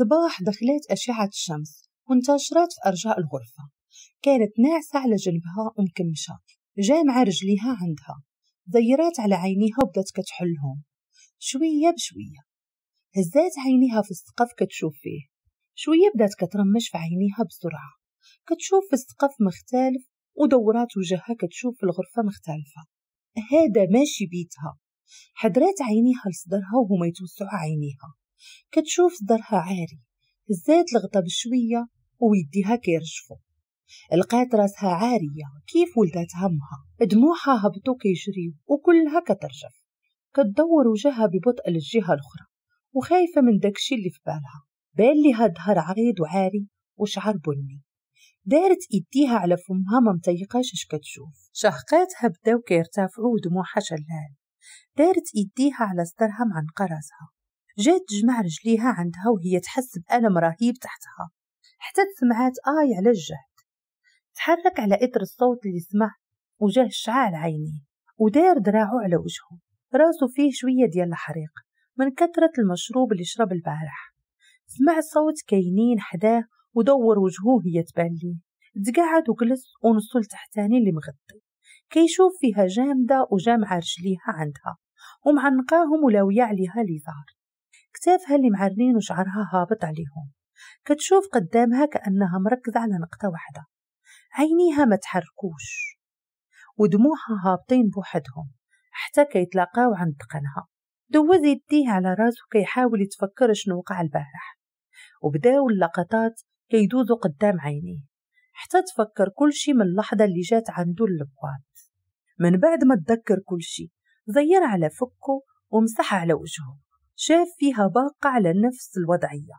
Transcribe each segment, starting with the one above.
الصباح دخلت أشعة الشمس وانتشرت في أرجاء الغرفة كانت ناعسة على جنبها أم كمشة جامعة رجليها عندها ضيرات على عينيها وبدت كتحلهم شوية بشوية هزات عينيها في السقف كتشوف فيه شوية بدات كترمش في عينيها بسرعة كتشوف في السقف مختلف ودورات وجهها كتشوف في الغرفة مختلفة هذا ماشي بيتها حضرات عينيها لصدرها وهما يتوسعوا عينيها كتشوف صدرها عاري هزات الغطا بشوية ويديها كيرجفو لقات راسها عارية كيف ولدات همها دموعها هبطو كيجريو وكلها كترجف كتدور وجهها ببطء للجهة الأخرى وخايفة من داكشي اللي في بالها بان ليها ظهر عريض وعاري وشعر بني دارت ايديها على فمها ما مطيقاش اش كتشوف شهقاتها بداو كيرتفعوا ودموعها شلال دارت ايديها على صدرها مع راسها جات تجمع رجليها عندها وهي تحس بألم رهيب تحتها حتى سمعت آي على الجهد تحرك على إثر الصوت اللي سمع وجاه الشعاع عينيه ودار دراعو على وجهه راسه فيه شوية ديال الحريق من كثرة المشروب اللي شرب البارح سمع صوت كاينين حداه ودور وجهه هي تبان ليه تقعد وجلس ونصه لتحتاني اللي مغطي كيشوف فيها جامدة وجامعة رجليها عندها ومعنقاهم ولاوية عليها ليزار كتافها اللي معرنين وشعرها هابط عليهم كتشوف قدامها كأنها مركزة على نقطة واحدة عينيها ما تحركوش ودموعها هابطين بوحدهم حتى كيتلاقاو عند تقنها دوز يديه على راسو كيحاول يتفكر شنو وقع البارح وبداو اللقطات كيدوزو قدام عينيه حتى تفكر كل شي من اللحظة اللي جات عندو اللبوات من بعد ما تذكر كل شي زير على فكو ومسح على وجهه شاف فيها باقة على نفس الوضعية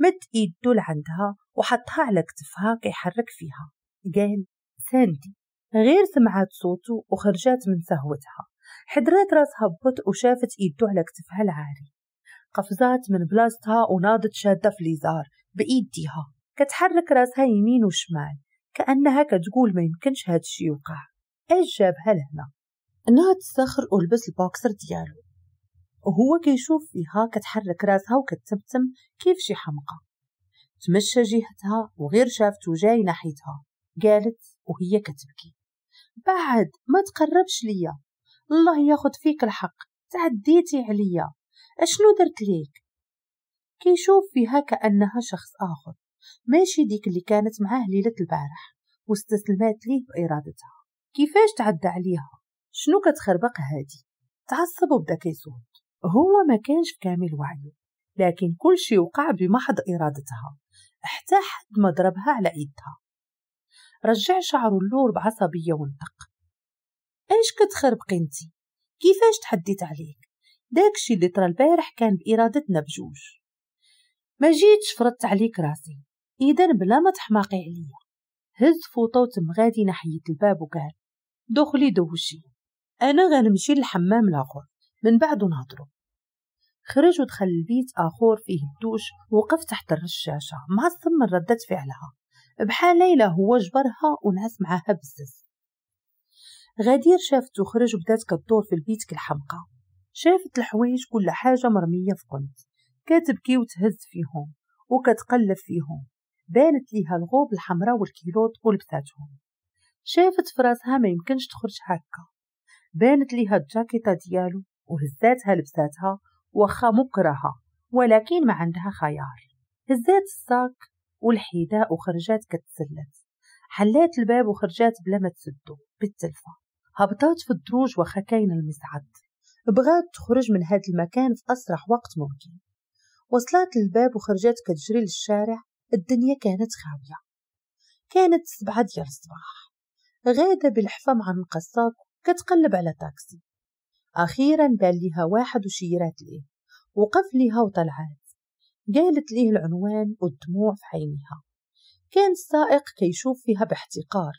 مد إيده لعندها وحطها على كتفها كيحرك فيها قال ساندي غير سمعت صوته وخرجت من سهوتها حضرات راسها ببطء وشافت إيده على كتفها العاري قفزات من بلاصتها وناضت شادة في ليزار بإيديها كتحرك راسها يمين وشمال كأنها كتقول ما يمكنش هاد الشي يوقع اش جابها لهنا نهض الصخر ولبس البوكسر ديالو وهو كيشوف فيها كتحرك راسها وكتبتم كيف شي حمقى تمشى جهتها وغير شافته جاي ناحيتها قالت وهي كتبكي بعد ما تقربش ليا الله ياخد فيك الحق تعديتي عليا اشنو درت ليك كيشوف فيها كانها شخص اخر ماشي ديك اللي كانت معاه ليله البارح واستسلمات ليه بارادتها كيفاش تعدى عليها شنو كتخربق هادي تعصب وبدا كيصوت هو ما كانش في كامل وعيه لكن كل شيء وقع بمحض إرادتها حتى حد ما ضربها على إيدها رجع شعر اللور بعصبية وانطق إيش كتخرب قنتي؟ كيفاش تحديت عليك؟ داكشي اللي البارح كان بإرادتنا بجوج ما جيتش فرضت عليك راسي إذا بلا ما تحماقي عليا هز فوطه وتم غادي ناحية الباب وقال دخلي دوشي أنا غنمشي للحمام الآخر من بعد نهضرو خرج ودخل البيت آخر فيه الدوش ووقف تحت الرشاشة معصب من ردت فعلها بحال ليلى هو جبرها ونعس معاها بزز غدير شافت خرج وبدات كدور في البيت كالحمقى شافت الحوايج كل حاجة مرمية في كنت كتبكي وتهز فيهم وكتقلب فيهم بانت ليها الغوب الحمراء والكيلوت ولبساتهم شافت فراسها ما يمكنش تخرج هكا بانت ليها الجاكيطة ديالو وهزاتها لبساتها وخا مكرهة ولكن ما عندها خيار هزات الصاك والحذاء وخرجات كتسلت حلات الباب وخرجات بلا ما تسدو بالتلفة هبطات في الدروج وخا كاين المصعد بغات تخرج من هاد المكان في أسرع وقت ممكن وصلات للباب وخرجات كتجري للشارع الدنيا كانت خاوية كانت سبعة ديال الصباح غادة بالحفا مع المقصاك كتقلب على تاكسي أخيرا قال ليها واحد وشيرات ليه وقف ليها وطلعت قالت ليه العنوان والدموع في عينيها كان السائق كيشوف فيها باحتقار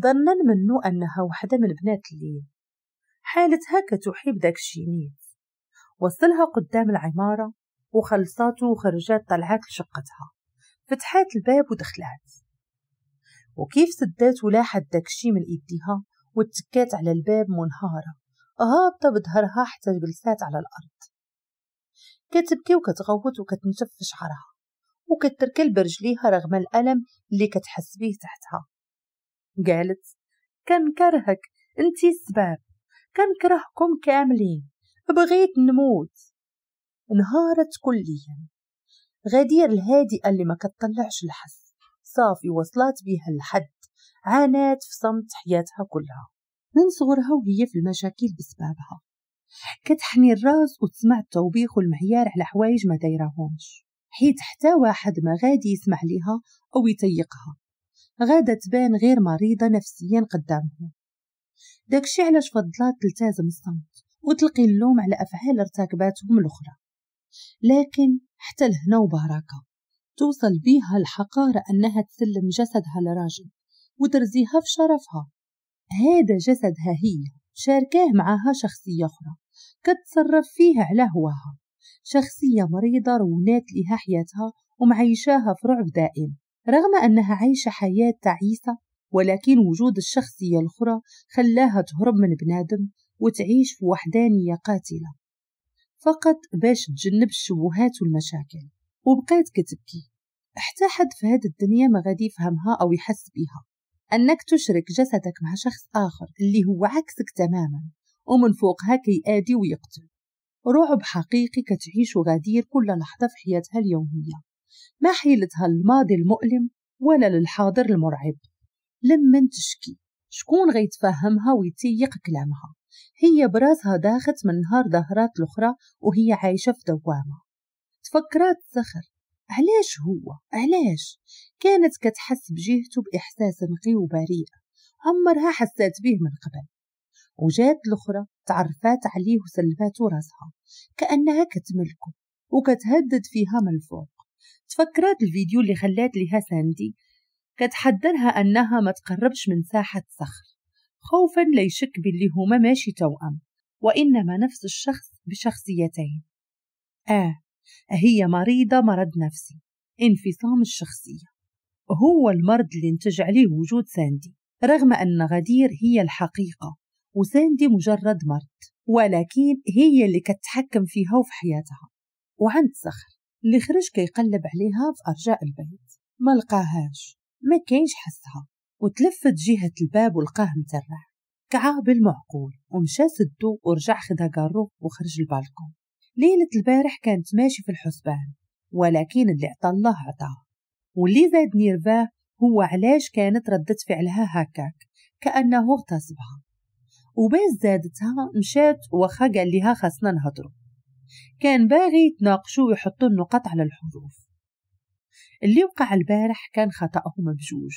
ظنا منه أنها وحدة من بنات الليل حالتها كتحيب داك الشينيت وصلها قدام العمارة وخلصاته وخرجات طلعات لشقتها فتحات الباب ودخلات وكيف سدات ولاحت داكشي من ايديها واتكات على الباب منهارة هابطة بظهرها حتى جلسات على الأرض كتبكي وكتغوت وكتنشف في شعرها وكتركل برجليها رغم الألم اللي كتحس بيه تحتها قالت كرهك انتي السبب كرهكم كاملين بغيت نموت انهارت كليا غدير الهادئة اللي ما كتطلعش الحس صافي وصلات بيها لحد عانات في صمت حياتها كلها من صغرها وهي في المشاكل بسبابها كتحني الراس وتسمع التوبيخ والمعيار على حوايج ما دايرهمش حيت حتى واحد ما غادي يسمع ليها أو يطيقها غادا تبان غير مريضة نفسيا قدامهم داكشي علاش فضلات تلتزم الصمت وتلقي اللوم على أفعال ارتكباتهم الأخرى لكن حتى لهنا وبركة توصل بيها الحقارة أنها تسلم جسدها لراجل وترزيها في شرفها هذا جسدها هي شاركاه معها شخصية أخرى كتصرف فيه على هواها شخصية مريضة رونات لها حياتها ومعيشاها في رعب دائم رغم أنها عايشة حياة تعيسة ولكن وجود الشخصية الأخرى خلاها تهرب من بنادم وتعيش في وحدانية قاتلة فقط باش تجنب الشبهات والمشاكل وبقيت كتبكي حتى حد في هاد الدنيا ما غادي يفهمها أو يحس بيها أنك تشرك جسدك مع شخص آخر اللي هو عكسك تماما ومن فوقها كي آدي ويقتل رعب حقيقي كتعيش غدير كل لحظة في حياتها اليومية ما حيلتها الماضي المؤلم ولا للحاضر المرعب لما تشكي شكون غيتفهمها ويتيق كلامها هي براسها داخت من نهار ظهرات الأخرى وهي عايشة في دوامة تفكرات صخر علاش هو علاش كانت كتحس بجهته بإحساس نقي وبريء عمرها حسات به من قبل وجات الأخرى تعرفات عليه وسلفات راسها كأنها كتملكه وكتهدد فيها من فوق تفكرات الفيديو اللي خلات لها ساندي كتحذرها أنها ما تقربش من ساحة صخر خوفا لا يشك باللي هما ماشي توأم وإنما نفس الشخص بشخصيتين آه هي مريضة مرض نفسي انفصام الشخصية هو المرض اللي نتج عليه وجود ساندي رغم أن غدير هي الحقيقة وساندي مجرد مرض ولكن هي اللي كتحكم فيها وفي حياتها وعند صخر اللي خرج كيقلب عليها في أرجاء البيت ما لقاهاش ما كاينش حسها وتلفت جهة الباب ولقاه مترع كعاب المعقول ومشى سدو ورجع خدا قارو وخرج البالكون ليلة البارح كانت ماشي في الحسبان ولكن اللي عطى الله عطاه واللي زادني رباه هو علاش كانت ردة فعلها هكاك كأنه اغتصبها وباش زادتها مشات وخا قال لها خاصنا نهضروا كان باغي يتناقشوا ويحطوا النقط على الحروف اللي وقع البارح كان خطأهم بجوج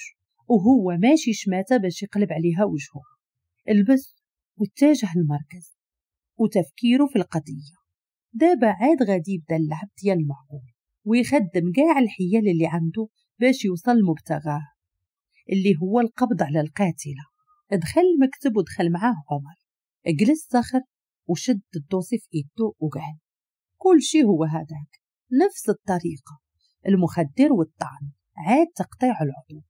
وهو ماشي شماتة باش يقلب عليها وجهه البس واتجه المركز وتفكيره في القضية دابا عاد غادي يبدا اللعب ديال المعقول ويخدم كاع الحيل اللي عنده باش يوصل لمبتغاه اللي هو القبض على القاتلة دخل المكتب ودخل معاه عمر جلس صخر وشد الدوسي في ايدو وقعد كل شي هو هذاك نفس الطريقة المخدر والطعن عاد تقطيع العضو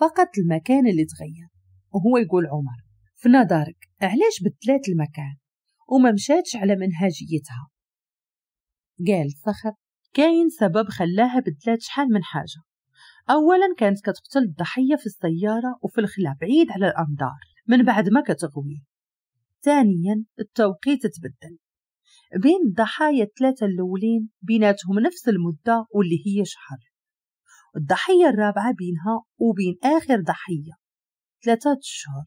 فقط المكان اللي تغير وهو يقول عمر في نظرك علاش بدلات المكان وما مشاتش على منهجيتها قال صخر كاين سبب خلاها بدلات شحال من حاجة أولا كانت كتقتل الضحية في السيارة وفي الخلا بعيد على الأنظار من بعد ما كتغوي ثانيا التوقيت تبدل بين الضحايا الثلاثة الأولين بيناتهم نفس المدة واللي هي شهر الضحية الرابعة بينها وبين آخر ضحية ثلاثة أشهر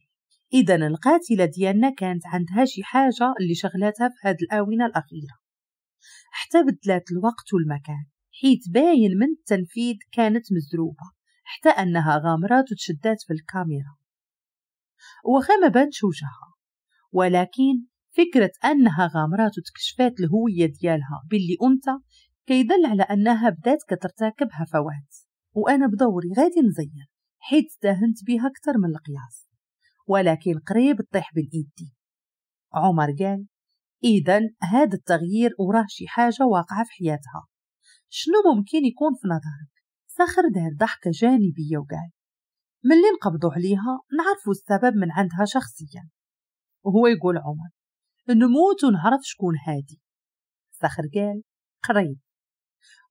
إذا القاتلة ديالنا كانت عندها شي حاجة اللي شغلتها في هاد الآونة الأخيرة حتى بدلات الوقت والمكان حيت باين من التنفيذ كانت مزروبة حتى أنها غامرات وتشدات في الكاميرا وخا ما بانش وجهها ولكن فكرة أنها غامرات وتكشفات الهوية ديالها باللي أنثى كيدل على أنها بدات كترتكب هفوات وأنا بدوري غادي نزين حيت داهنت بها أكثر من القياس ولكن قريب تطيح بين إيدي عمر قال إذا هذا التغيير وراه شي حاجة واقعة في حياتها شنو ممكن يكون في نظرك؟ سخر دار ضحكة جانبية وقال ملي نقبضوا عليها نعرفوا السبب من عندها شخصيا وهو يقول عمر نموت ونعرف شكون هادي سخر قال قريب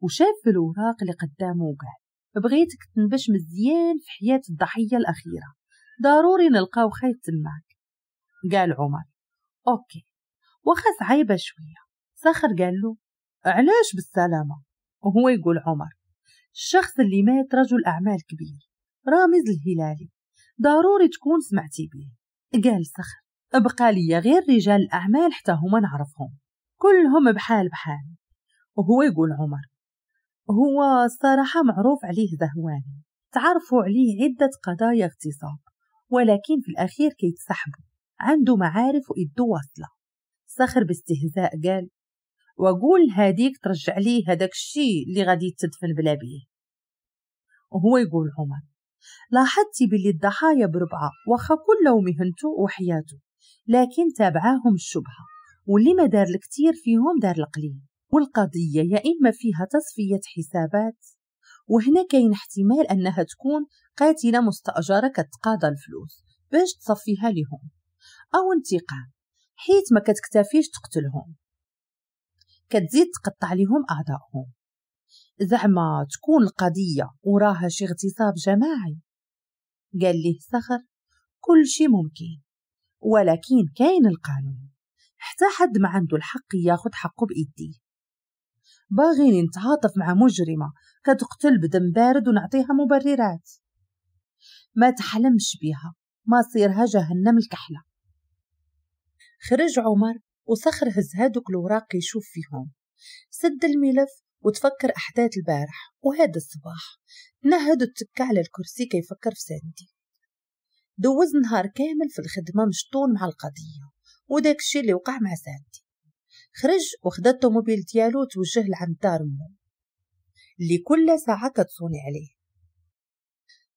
وشاف في الوراق اللي قدامه وقال بغيتك تنبش مزيان في حياة الضحية الأخيرة ضروري نلقاو خيط تماك قال عمر أوكي وخس عيبة شوية صخر قال له علاش بالسلامة وهو يقول عمر الشخص اللي مات رجل أعمال كبير رامز الهلالي ضروري تكون سمعتي بيه قال صخر ابقى لي غير رجال الأعمال حتى هما نعرفهم كلهم بحال بحال وهو يقول عمر هو الصراحة معروف عليه ذهواني تعرفوا عليه عدة قضايا اغتصاب ولكن في الأخير كيتسحبوا عنده معارف وإدو واصلة الصخر باستهزاء قال وقول هاديك ترجع لي هداك الشي اللي غادي تدفن بلا بيه وهو يقول عمر لاحظتي باللي الضحايا بربعة واخا كلهم مهنتو وحياته لكن تابعاهم الشبهة واللي ما دار الكتير فيهم دار القليل والقضية يا إما فيها تصفية حسابات وهنا كاين احتمال أنها تكون قاتلة مستأجرة كتقاضى الفلوس باش تصفيها لهم أو انتقام حيت ما كتكتفيش تقتلهم كتزيد تقطع لهم أعضائهم زعما تكون القضية وراها شي اغتصاب جماعي قال ليه صخر كل شي ممكن ولكن كاين القانون حتى حد ما عنده الحق ياخد حقه بإيديه باغيني نتعاطف مع مجرمة كتقتل بدم بارد ونعطيها مبررات ما تحلمش بها مصيرها جهنم الكحلة خرج عمر وصخر هز هادوك الوراق يشوف فيهم سد الملف وتفكر أحداث البارح وهذا الصباح نهد وتبكى على الكرسي كيفكر في ساندي دوز نهار كامل في الخدمة مشطون مع القضية وداك الشي اللي وقع مع ساندي خرج وخد الطوموبيل ديالو وتوجه لعند دار مو اللي كل ساعة كتصوني عليه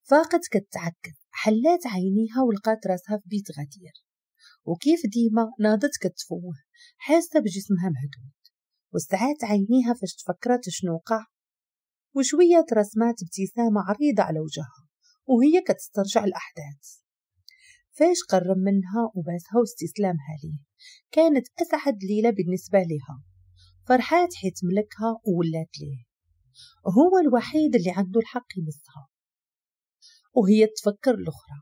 فاقت كتعكز حلات عينيها ولقات راسها في بيت غدير وكيف ديما ناضت كتفوه حاسة بجسمها مهدود وسعات عينيها فاش تفكرت شنو وقع وشوية ترسمات ابتسامة عريضة على وجهها وهي كتسترجع الأحداث فاش قرب منها وباسها واستسلامها ليه كانت أسعد ليلة بالنسبة لها فرحات حيت ملكها وولات ليه هو الوحيد اللي عنده الحق يمسها وهي تفكر الأخرى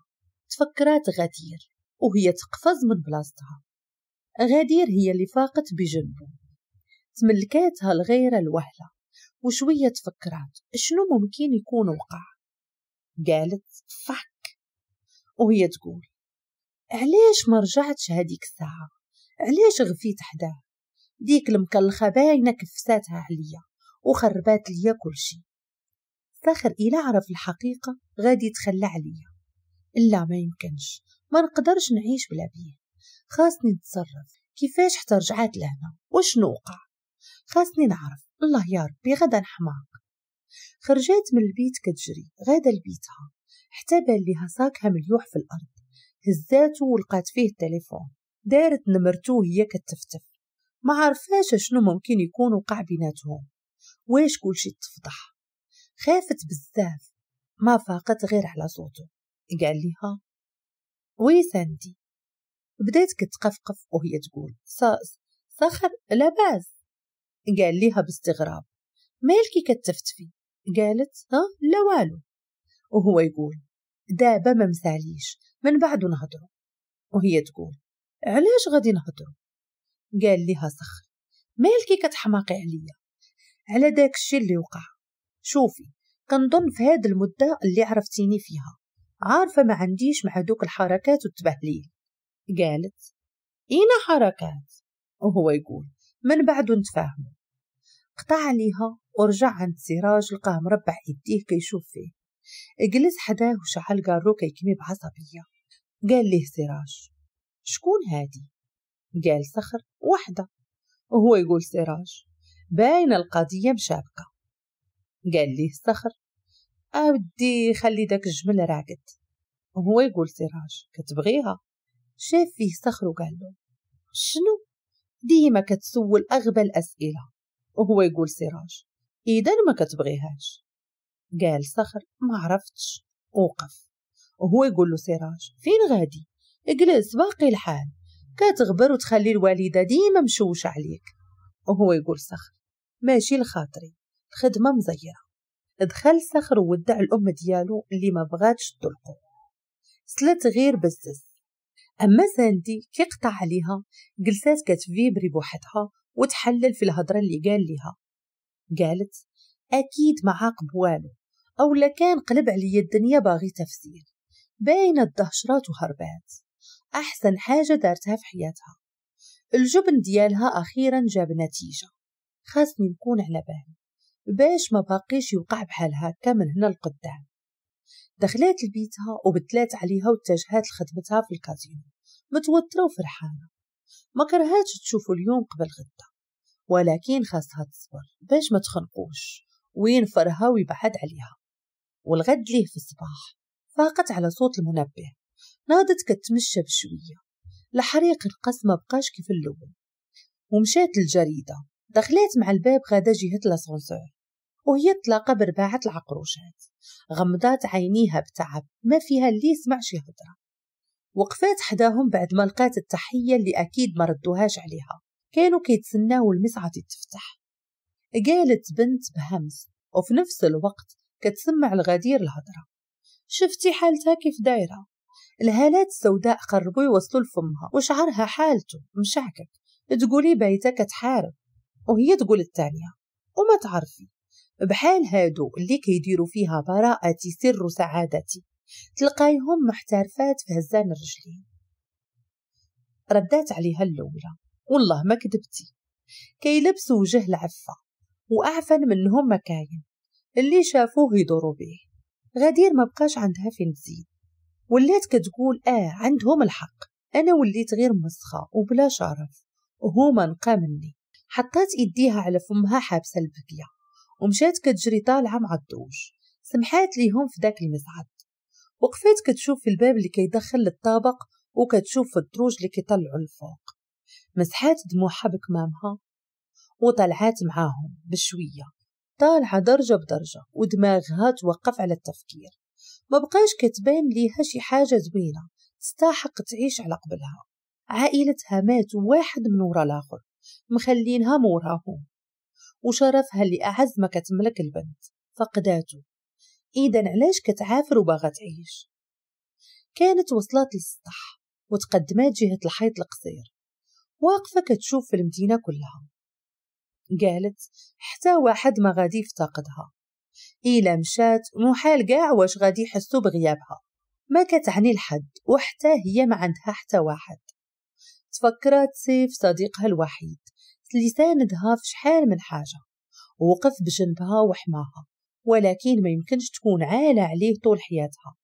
تفكرات غدير وهي تقفز من بلاصتها غدير هي اللي فاقت بجنبه تملكاتها الغيرة الوهلة وشوية تفكرات شنو ممكن يكون وقع قالت فك وهي تقول علاش ما رجعتش هذيك الساعة علاش غفيت حداه ديك المكلخة باينة كفساتها عليا وخربات ليا كل شي فخر إلا عرف الحقيقة غادي يتخلى عليا إلا ما يمكنش ما نقدرش نعيش بلا بيه خاصني نتصرف كيفاش حتى رجعت لهنا واش نوقع خاصني نعرف الله يا ربي غدا نحماق خرجات من البيت كتجري غدا لبيتها حتى بان ليها ساكها مليوح في الارض هزاتو ولقات فيه التليفون دارت نمرتو هي كتفتف ما عرفاش شنو ممكن يكون وقع بيناتهم واش كلشي تفضح خافت بزاف ما فاقت غير على صوته قال ليها وي ساندي بدات كتقفقف وهي تقول صخر باس قال ليها باستغراب مالكي كتفتفي قالت ها لا والو وهو يقول دابا ما مساليش من بعدو نهضرو وهي تقول علاش غادي نهضرو قال ليها صخر مالكي كتحماقي عليا على داك الشي اللي وقع شوفي كنظن في هاد المدة اللي عرفتيني فيها عارفة ما عنديش مع هدوك الحركات والتبهليل قالت إينا حركات وهو يقول من بعد نتفاهموا قطع عليها ورجع عند سراج لقاه مربع يديه كيشوف فيه جلس حداه وشعل قارو كيكمي بعصبية قال ليه سراج شكون هادي قال صخر وحدة وهو يقول سراج باين القضية مشابكة قال ليه صخر أودي خلي داك الجمل راقد وهو يقول سراج كتبغيها شاف فيه صخر وقال له شنو ديما كتسول أغبى الأسئلة وهو يقول سراج إذا ما كتبغيهاش قال صخر ما عرفتش أوقف وهو يقول له سراج فين غادي اجلس باقي الحال كتغبر وتخلي الوالدة ديما مشوشة عليك وهو يقول صخر ماشي لخاطري الخدمة مزيرة دخل سخر ودع الأم ديالو اللي ما بغاتش تلقو سلت غير بزز أما ساندي كيقطع عليها جلسات كتفيبري بوحدها وتحلل في الهضرة اللي قال لها قالت أكيد ما عاقب والو أولا كان قلب عليا الدنيا باغي تفسير باينة الدهشرات وهربات أحسن حاجة دارتها في حياتها الجبن ديالها أخيرا جاب نتيجة خاصني نكون على بالي باش ما بقيش يوقع بحال هكا من هنا لقدام دخلات لبيتها وبتلات عليها واتجهات لخدمتها في الكازينو متوتره وفرحانه ما كرهاتش تشوفو اليوم قبل غدا ولكن خاصها تصبر باش ما تخنقوش وين فرها ويبعد عليها والغد ليه في الصباح فاقت على صوت المنبه ناضت كتمشى بشويه الحريق القص ما بقاش كيف الاول ومشات للجريده دخلت مع الباب غادة جهه لاسونسور وهي تلاقى برباعة العقروشات غمضات عينيها بتعب ما فيها اللي يسمع شي هضرة وقفات حداهم بعد ما لقات التحية اللي أكيد ما ردوهاش عليها كانوا كيتسناو المسعة تتفتح قالت بنت بهمس وفي نفس الوقت كتسمع الغدير الهضرة شفتي حالتها كيف دايرة الهالات السوداء قربوا يوصلوا لفمها وشعرها حالته مشعكك تقولي بايتة كتحارب وهي تقول التانية وما تعرفي بحال هادو اللي كيديروا فيها براءتي سر سعادتي تلقايهم محترفات في هزان الرجلين ردات عليها اللولة والله ما كدبتي كيلبسوا وجه العفة وأعفن منهم مكاين اللي شافوه يدوروا به غدير ما بقاش عندها فين تزيد ولات كتقول آه عندهم الحق أنا وليت غير مسخة وبلا شرف وهما نقى مني حطات إيديها على فمها حابسة البقيه ومشات كتجري طالعة مع الدروج سمحات ليهم في داك المسعد وقفات كتشوف في الباب اللي كيدخل للطابق وكتشوف في الدروج اللي كيطلعوا للفوق مسحات دموعها بكمامها وطلعات معاهم بشوية طالعة درجة بدرجة ودماغها توقف على التفكير ما بقاش كتبان ليها شي حاجة زوينة تستحق تعيش على قبلها عائلتها ماتوا واحد من ورا الآخر مخلينها موراهم وشرفها اللي أعز ما كتملك البنت فقداتو إذا علاش كتعافر وباغا تعيش كانت وصلات للسطح وتقدمات جهة الحيط القصير واقفة كتشوف في المدينة كلها قالت حتى واحد ما غادي يفتقدها إلا مشات محال قاع واش غادي يحسو بغيابها ما كتعني لحد وحتى هي ما عندها حتى واحد تفكرات سيف صديقها الوحيد لسان دها في شحال من حاجة ووقف بجنبها وحماها ولكن ما يمكنش تكون عالة عليه طول حياتها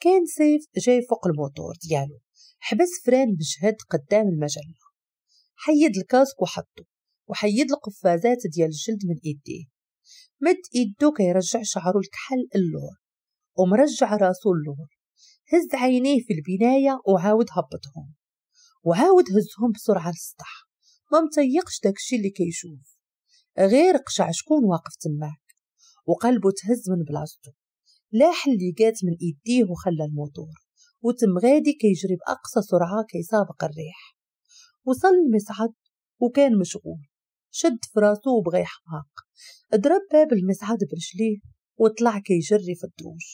كان سيف جاي فوق الموتور ديالو حبس فران بجهد قدام المجلة حيد الكاسك وحطه وحيد القفازات ديال الجلد من ايديه مد ايدو كيرجع شعرو الكحل اللور ومرجع راسو اللور هز عينيه في البناية وعاود هبطهم وعاود هزهم بسرعة للسطح ما متيقش داكشي اللي كيشوف غير قشع شكون واقف تماك وقلبه تهز من بلاصتو لاح اللي جات من ايديه وخلى الموتور وتم غادي كيجري باقصى سرعه كيسابق الريح وصل المصعد وكان مشغول شد فراسو وبغى يحماق ضرب باب المصعد برجليه وطلع كيجري في الدروج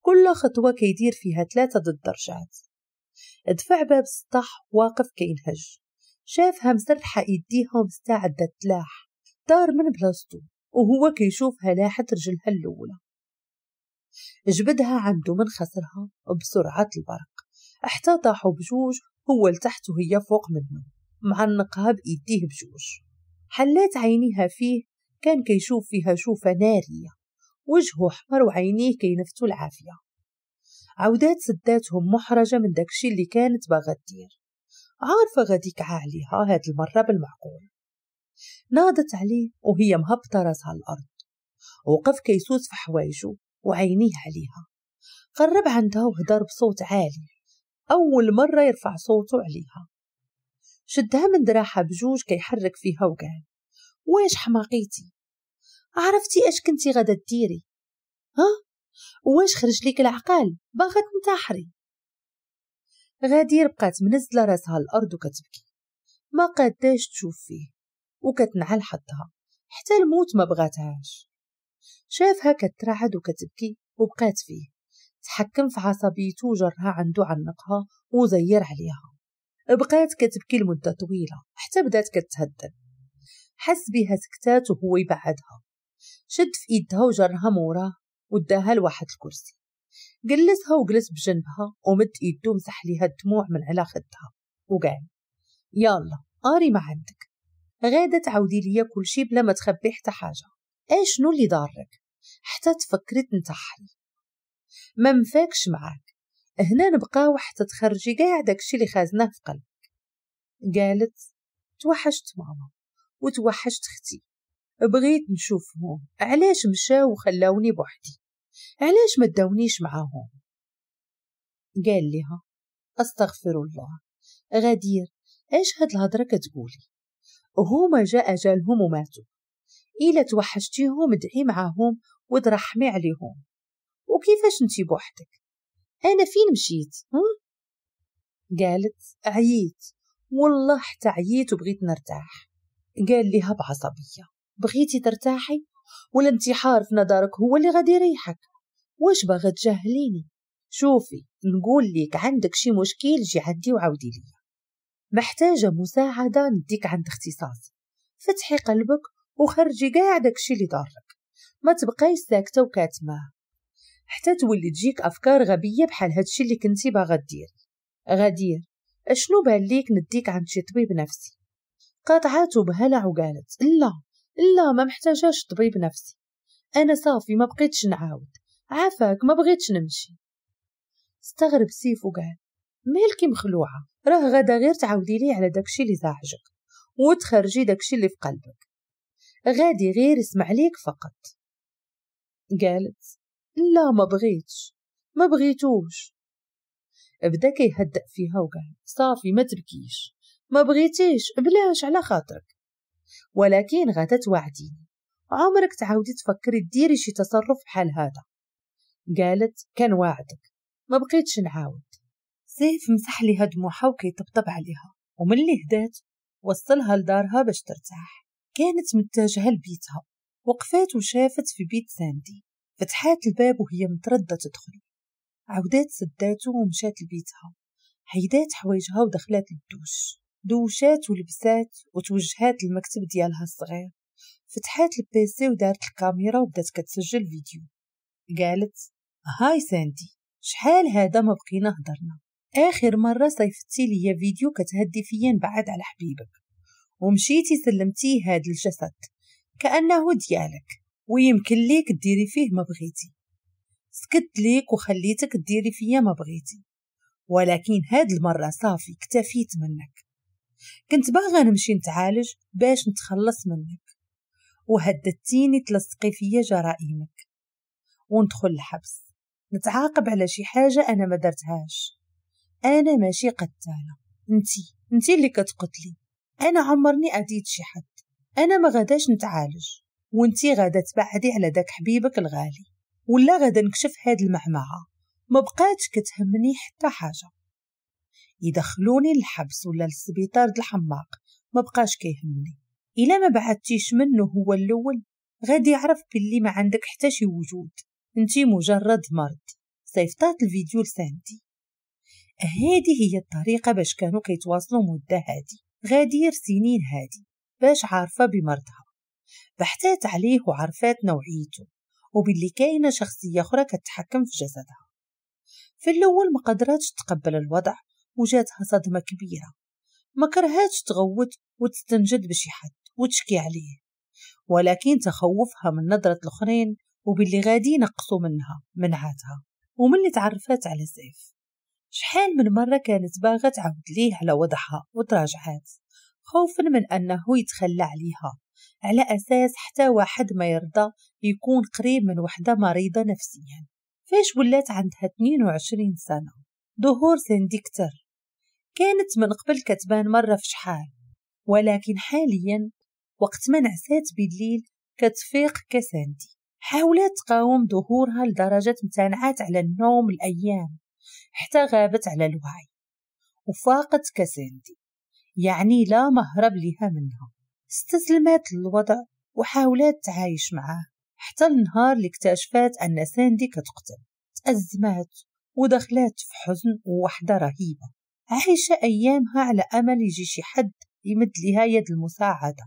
كل خطوه كيدير فيها ثلاثه ضد درجات دفع باب السطح واقف كينهج شافها مسرحة إيديها مستعدة تلاح طار من بلاصتو وهو كيشوفها لاحت رجلها الأولى جبدها عندو من خسرها بسرعة البرق حتى طاحوا بجوج هو لتحت وهي فوق منه معنقها بإيديه بجوج حلات عينيها فيه كان كيشوف فيها شوفة نارية وجهه أحمر وعينيه كينفتو العافية عودات سداتهم محرجة من داكشي اللي كانت باغا دير عارفة غاديك عاليها هاد المرة بالمعقول نادت عليه وهي مهبطة راسها على الأرض وقف كيسوس في حوايجه وعينيه عليها قرب عندها وهدر بصوت عالي أول مرة يرفع صوته عليها شدها من دراحة بجوج كيحرك فيها وقال واش حماقيتي عرفتي اش كنتي غادا ديري ها واش خرج ليك العقال باغا تنتحري غدير بقات منزلة راسها الأرض وكتبكي ما قداش تشوف فيه وكتنعل حظها حتى الموت ما بغاتهاش شافها كترعد وكتبكي وبقات فيه تحكم في عصبيته وجرها عنده عنقها وزير عليها بقات كتبكي لمدة طويلة حتى بدات كتهدد حس بها سكتات وهو يبعدها شد في إيدها وجرها موراه وداها لواحد الكرسي جلسها وجلس بجنبها ومد ايدو مسح ليها الدموع من على خدها وقال يلا قاري ما عندك غاده تعاودي ليا كل شي بلا ما تخبي حتى حاجه ايش نو اللي ضارك حتى تفكري تنتحي ما مفاكش معاك هنا نبقاو حتى تخرجي قاعدك داكشي اللي خازناه في قلبك قالت توحشت ماما وتوحشت اختي بغيت نشوفهم علاش مشاو وخلاوني بوحدي علاش ما تداونيش معاهم قال لها استغفر الله غدير ايش هاد الهضره كتقولي هما جاء جالهم وماتوا الا توحشتيهم ادعي معاهم وترحمي عليهم وكيفاش انتي بوحدك انا فين مشيت هم؟ قالت عييت والله حتى عييت وبغيت نرتاح قال لها بعصبية بغيتي ترتاحي والانتحار في نظرك هو اللي غادي يريحك واش باغا تجهليني شوفي نقول لك عندك شي مشكل جي عندي وعاودي لي محتاجه مساعده نديك عند اختصاص فتحي قلبك وخرجي كاع داكشي اللي ضارك ما تبقايش ساكته وكاتمه حتى تولي تجيك افكار غبيه بحال هادشي اللي كنتي باغا ديري غدير اشنو بان ليك نديك عند شي طبيب نفسي قاطعاتو بهلع وقالت لا لا ما محتاجاش طبيب نفسي أنا صافي ما بقيتش نعاود عافاك ما بغيتش نمشي استغرب سيف وقال مالكي مخلوعة راه غدا غير تعاودي لي على داكشي اللي زعجك وتخرجي داكشي اللي في قلبك غادي غير اسمع ليك فقط قالت لا ما بغيتش ما بغيتوش بدا كيهدأ فيها وقال صافي ما تبكيش ما بغيتيش بلاش على خاطرك ولكن غادا توعديني عمرك تعاودي تفكري ديري شي تصرف بحال هذا قالت واعدك ما بقيتش نعاود سيف مسح لي هاد موحة وكيطبطب عليها اللي هدات وصلها لدارها باش ترتاح كانت متجهة لبيتها وقفات وشافت في بيت ساندي فتحات الباب وهي متردة تدخل عودات سداتو ومشات لبيتها حيدات حوايجها ودخلات للدوش دوشات ولبسات وتوجهات المكتب ديالها الصغير فتحات البيسي ودارت الكاميرا وبدات كتسجل فيديو قالت هاي ساندي شحال هذا ما بقينا هضرنا اخر مره صيفتي ليا فيديو كتهدي فيا نبعد على حبيبك ومشيتي سلمتي هاد الجسد كانه ديالك ويمكن ليك ديري فيه ما بغيتي سكت ليك وخليتك ديري فيا ما بغيتي ولكن هاد المره صافي اكتفيت منك كنت باغا نمشي نتعالج باش نتخلص منك وهددتيني تلصقي فيا جرائمك وندخل الحبس نتعاقب على شي حاجة أنا ما درتهاش أنا ماشي قتالة انتي انتي اللي كتقتلي أنا عمرني أديت شي حد أنا ما غاداش نتعالج وانتي غادا تبعدي على داك حبيبك الغالي ولا غادا نكشف هاد المعمعة ما بقاتش كتهمني حتى حاجة يدخلوني للحبس ولا للسبيطار الحماق ما بقاش كيهمني الا ما بعدتيش منه هو الاول غادي يعرف باللي ما عندك حتى شي وجود انتي مجرد مرض صيفطات الفيديو لساندي هذه هي الطريقه باش كانوا كيتواصلوا مده هادي غادير سنين هادي باش عارفه بمرضها بحثات عليه وعرفات نوعيته وباللي كاينه شخصيه اخرى كتحكم في جسدها في الاول ما قدراتش تقبل الوضع وجاتها صدمة كبيرة ما كرهاتش تغوت وتستنجد بشي حد وتشكي عليه ولكن تخوفها من نظرة الآخرين وباللي غادي ينقصوا منها من عادها ومن تعرفات على سيف شحال من مرة كانت باغا تعاود ليه على وضعها وتراجعات خوفا من أنه يتخلى عليها على أساس حتى واحد ما يرضى يكون قريب من وحدة مريضة نفسيا فاش ولات عندها 22 سنة ظهور سنديكتر كتر كانت من قبل كتبان مرة في شحال ولكن حاليا وقت ما نعسات بالليل كتفيق كساندي حاولت تقاوم ظهورها لدرجة امتنعت على النوم الأيام حتى غابت على الوعي وفاقت كساندي يعني لا مهرب لها منها استسلمت للوضع وحاولت تعايش معاه حتى النهار اللي اكتشفت أن ساندي كتقتل تأزمات ودخلت في حزن ووحدة رهيبة عايشة أيامها على أمل يجي شي حد يمد لها يد المساعدة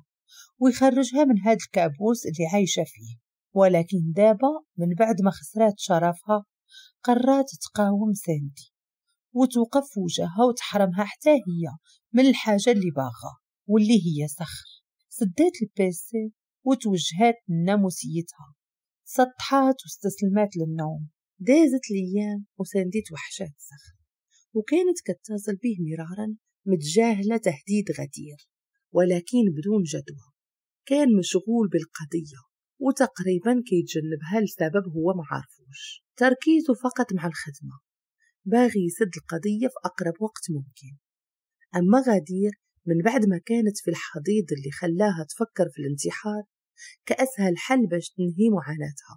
ويخرجها من هاد الكابوس اللي عايشة فيه ولكن دابا من بعد ما خسرات شرفها قررت تقاوم ساندي وتوقف وجهها وتحرمها حتى هي من الحاجة اللي باغا واللي هي سخر سدات البيسي وتوجهات لناموسيتها سطحات واستسلمات للنوم دازت الايام وساندي توحشات سخر وكانت كتصل به مرارا متجاهلة تهديد غدير ولكن بدون جدوى كان مشغول بالقضية وتقريبا كيتجنبها لسبب هو ما عارفوش تركيزه فقط مع الخدمة باغي يسد القضية في أقرب وقت ممكن أما غدير من بعد ما كانت في الحضيض اللي خلاها تفكر في الانتحار كأسهل حل باش تنهي معاناتها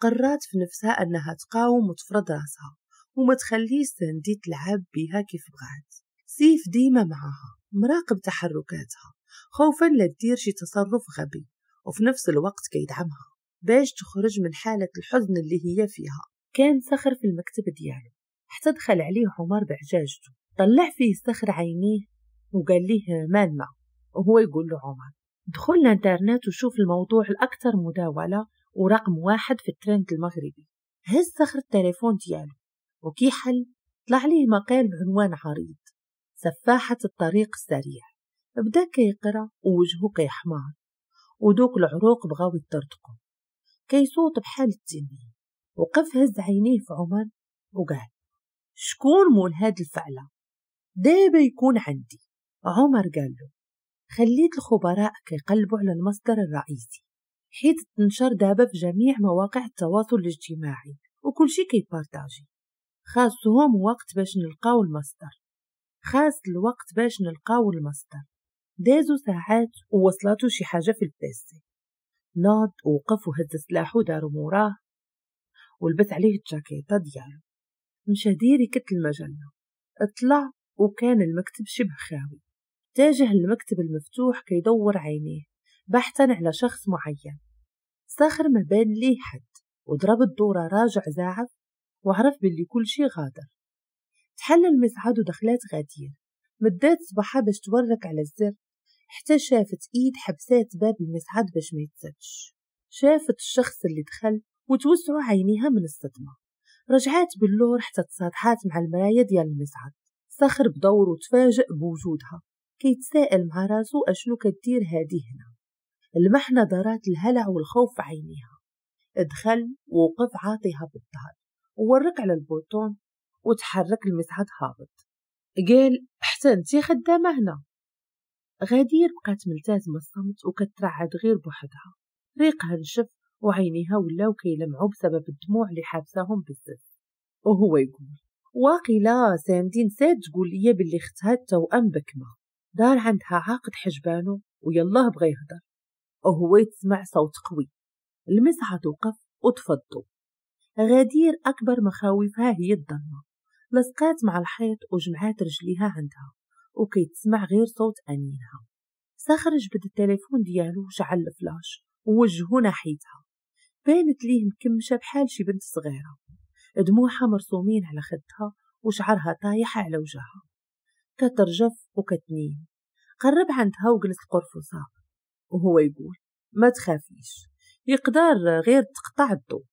قررت في نفسها أنها تقاوم وتفرض راسها وما تخليش سندي تلعب بيها كيف بغات سيف ديما معاها مراقب تحركاتها خوفا لا تدير شي تصرف غبي وفي نفس الوقت كيدعمها باش تخرج من حالة الحزن اللي هي فيها كان صخر في المكتب ديالو حتى دخل عليه عمر بعجاجته طلع فيه صخر عينيه وقال ليه مالنا وهو يقول له عمر دخل الانترنت وشوف الموضوع الأكثر مداولة ورقم واحد في الترند المغربي هز صخر التليفون ديالو وكيحل طلع لي مقال بعنوان عريض سفاحة الطريق السريع بدا كيقرا ووجهه كيحمار ودوك العروق بغاو يطردقو كيصوت بحال التنين وقف هز عينيه في عمر وقال شكون مول هاد الفعلة دابا يكون عندي عمر قال له خليت الخبراء كيقلبوا على المصدر الرئيسي حيت تنشر دابا في جميع مواقع التواصل الاجتماعي وكل شي كيبارتاجي خاصهم وقت باش نلقاو المصدر خاص الوقت باش نلقاو المصدر دازو ساعات ووصلاتو شي حاجة في البيسي ناض ووقف وهز سلاحو دارو موراه ولبس عليه الجاكيطة ديالو مشى ديري كت المجلة اطلع وكان المكتب شبه خاوي تاجه المكتب المفتوح كيدور عينيه بحثا على شخص معين ساخر ما بان ليه حد وضرب الدورة راجع زاعف وعرف باللي كل شي غادر تحلل المسعد ودخلات غادير مدات صباحها باش تورك على الزر حتى شافت ايد حبسات باب المسعد باش ما شافت الشخص اللي دخل وتوسعوا عينيها من الصدمة رجعات باللور حتى تصادحات مع المرايا ديال المسعد سخر بدور وتفاجئ بوجودها كيتساءل مع راسو اشنو كدير هادي هنا المحنة دارت الهلع والخوف عينيها دخل ووقف عاطيها بالدار وورك على البوتون وتحرك المسعد هابط قال حتى انتي خدامة هنا غدير بقات ملتازمة الصمت وكترعد غير بوحدها ريقها نشف وعينيها ولاو كيلمعو بسبب الدموع اللي حابساهم بزاف وهو يقول واقيلا ساندي نسات تقول ليا بلي اختها التوأم بكمة دار عندها عاقد حجبانو ويلاه بغا يهضر وهو يتسمع صوت قوي المسعد وقف وتفضل غدير أكبر مخاوفها هي الضلمة لصقات مع الحيط وجمعات رجليها عندها وكي تسمع غير صوت أنينها سخرج جبد التليفون ديالو وشعل الفلاش ووجهو ناحيتها بانت ليه مكمشة بحال شي بنت صغيرة دموعها مرسومين على خدها وشعرها طايح على وجهها كترجف وكتنين قرب عندها وجلس قرفصها وهو يقول ما تخافيش يقدر غير تقطع الضوء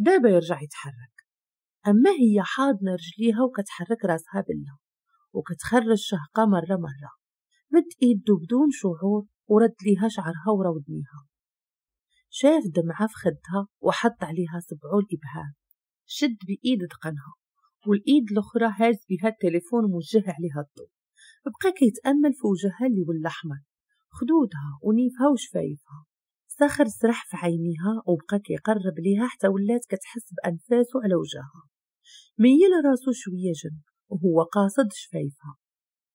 دابا يرجع يتحرك أما هي حاضنة رجليها وكتحرك راسها بالله وكتخرج شهقة مرة مرة مد إيده بدون شعور ورد ليها شعرها ورودنيها شاف دمعة في خدها وحط عليها سبعو الإبهام شد بإيد دقنها والإيد الأخرى هاز بها التليفون موجه عليها الضوء بقى كيتأمل في وجهها اللي ولا أحمر خدودها ونيفها وشفايفها الصخر سرح في عينيها وبقى كيقرب ليها حتى ولات كتحس بأنفاسه على وجهها ميل راسو شوية جنب وهو قاصد شفايفها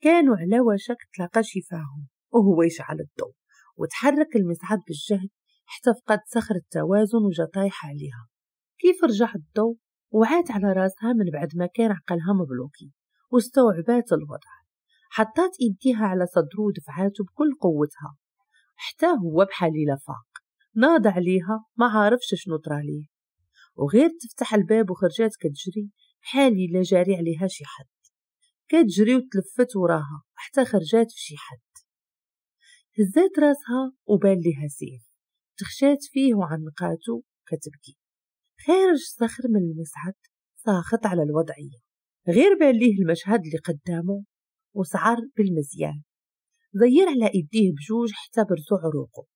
كانوا على وشك تلاقى شفاهم وهو يشعل الضوء وتحرك المسعد بالجهد حتى فقد صخر التوازن وجا طايح عليها كيف رجع الضوء وعات على راسها من بعد ما كان عقلها مبلوكي واستوعبات الوضع حطات إيديها على صدره ودفعاته بكل قوتها حتى هو بحال لفا ناض عليها ما عارفش شنو طراليه وغير تفتح الباب وخرجات كتجري حالي لا جاري عليها شي حد كتجري وتلفت وراها حتى خرجات في شي حد هزات راسها وبان ليها سيف تخشات فيه وعنقاتو كتبكي خارج صخر من المسعد ساخط على الوضعية غير بان ليه المشهد اللي قدامه وسعر بالمزيان زير على ايديه بجوج حتى برزو عروقه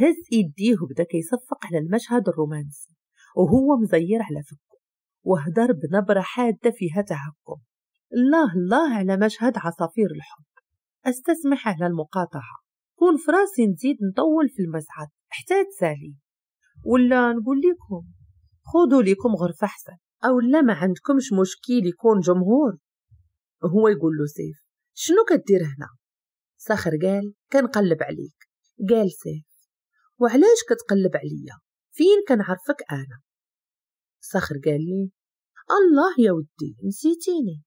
هز إيديه بدا كيصفق على المشهد الرومانسي وهو مزير على فكه وهدر بنبرة حادة فيها تهكم الله الله على مشهد عصافير الحب أستسمح على المقاطعة كون فراسي نزيد نطول في المزعج حتى تسالي ولا نقول لكم خذوا لكم غرفة حسن أو لا ما عندكمش مشكل يكون جمهور هو يقول له سيف شنو كدير هنا سخر قال كنقلب عليك قال سيف وعلاش كتقلب عليا فين كنعرفك انا صخر قال لي الله يا ودي نسيتيني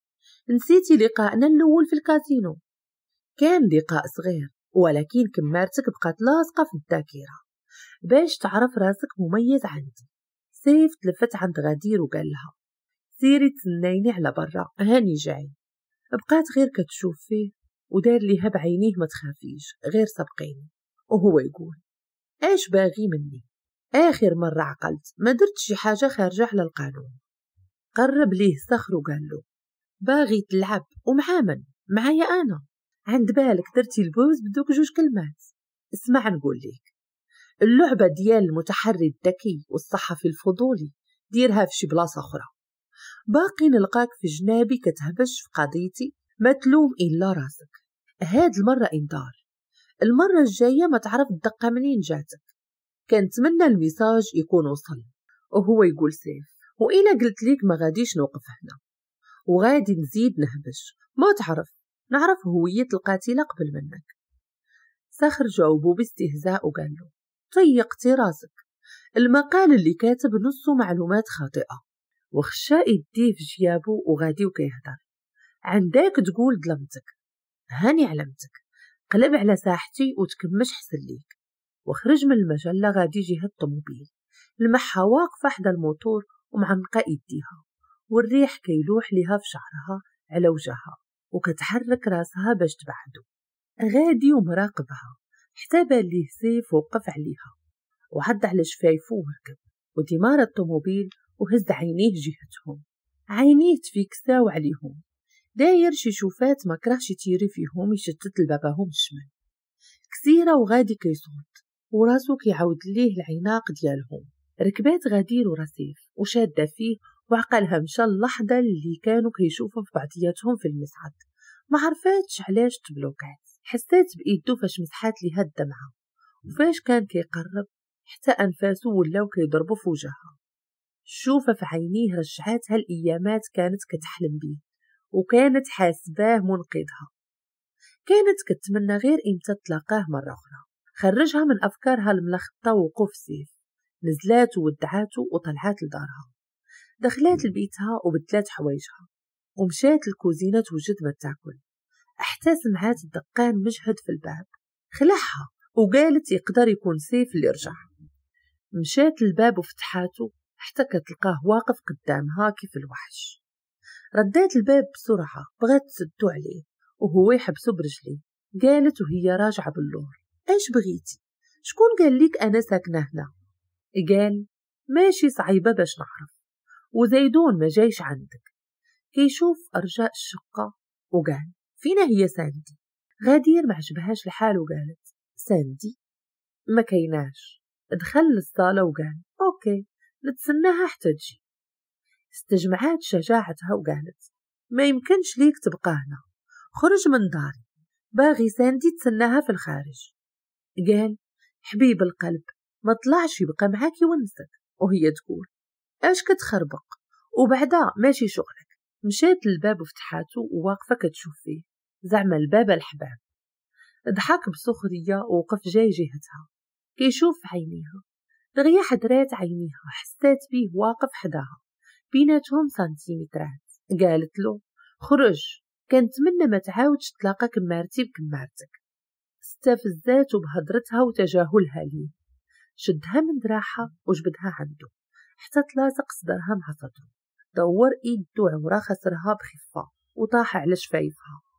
نسيتي لقائنا الاول في الكازينو كان لقاء صغير ولكن كمارتك بقات لاصقه في الذاكره باش تعرف راسك مميز عندي سيف تلفت عند غدير وقال لها سيري تسنيني على برا هاني جاي بقات غير كتشوف فيه ودار ليها بعينيه ما تخافيش غير سبقيني وهو يقول ايش باغي مني آخر مرة عقلت ما درت شي حاجة خارجة على القانون قرب ليه صخر وقال له باغي تلعب ومع من معايا أنا عند بالك درتي البوز بدوك جوج كلمات اسمع نقول ليك اللعبة ديال المتحري الذكي والصحفي الفضولي ديرها في شي بلاصة أخرى باقي نلقاك في جنابي كتهبش في قضيتي ما تلوم إلا راسك هاد المرة إنذار المرة الجاية ما تعرف الدقة منين جاتك كنتمنى الميساج يكون وصل وهو يقول سيف وإلا قلت ليك ما غاديش نوقف هنا وغادي نزيد نهبش ما تعرف نعرف هوية القاتلة قبل منك سخر جاوبه باستهزاء وقال له طيقتي راسك المقال اللي كاتب نصه معلومات خاطئة وخشى يديه في جيابه وغادي وكيهدر عندك تقول ظلمتك هاني علمتك قلب على ساحتي وتكمش حسن ليك وخرج من المجلة غادي جهة الطموبيل المحة واقفة حدا الموتور ومعنقة يديها والريح كيلوح لها في شعرها على وجهها وكتحرك راسها باش تبعدو غادي ومراقبها حتى بان ليه سيف وقف عليها وعد على شفايفو وركب ودمار الطموبيل وهز عينيه جهتهم عينيه تفيكساو عليهم داير شي شوفات ما كرهش يطيري فيهم يشتت لباباهم الشمال كثيرة وغادي كيصوت وراسو كيعاود ليه العناق ديالهم ركبات غدير ورصيف وشادة فيه وعقلها مشى اللحظة اللي كانوا كيشوفوا في بعضياتهم في المصعد ما عرفاتش علاش تبلوكات حسات بإيدو فاش مسحات ليها الدمعة وفاش كان كيقرب حتى أنفاسو ولاو كيضربوا في وجهها الشوفة في عينيه رجعاتها الأيامات كانت كتحلم بيه وكانت حاسباه منقذها كانت كتمنى غير إمتى تلاقاه مرة أخرى خرجها من أفكارها الملخطة وقوف سيف نزلات وودعاته وطلعات لدارها دخلات لبيتها وبدلات حوايجها ومشات الكوزينة توجد ما تاكل حتى سمعات الدقان مجهد في الباب خلعها وقالت يقدر يكون سيف اللي رجع مشات للباب وفتحاته حتى كتلقاه واقف قدامها كيف الوحش رديت الباب بسرعة بغيت تسدو عليه وهو يحبسو برجلي قالت وهي راجعة باللور ايش بغيتي شكون قال لك انا ساكنة هنا قال ماشي صعيبة باش نعرف وزيدون ما جايش عندك كيشوف أرجاء الشقة وقال فينا هي ساندي غدير ما عجبهاش الحال وقالت ساندي ما كيناش دخل للصالة وقال أوكي نتسناها حتى تجي استجمعات شجاعتها وقالت ما يمكنش ليك تبقى هنا خرج من داري باغي ساندي تسناها في الخارج قال حبيب القلب ما طلعش يبقى معاك يونسك وهي تقول اش كتخربق وبعدا ماشي شغلك مشات للباب وفتحاته وواقفه كتشوف فيه زعما الباب الحباب ضحك بسخريه ووقف جاي جهتها كيشوف عينيها دغيا حدرات عينيها حسات بيه واقف حداها بيناتهم سنتيمترات قالت له خرج كنتمنى ما تعاودش تلاقاك بمارتي بكمارتك استفزاته بهضرتها وتجاهلها ليه شدها من دراعها وجبدها عنده حتى تلاصق صدرها مع صدره دور ايدو عورة خسرها بخفة وطاح على شفايفها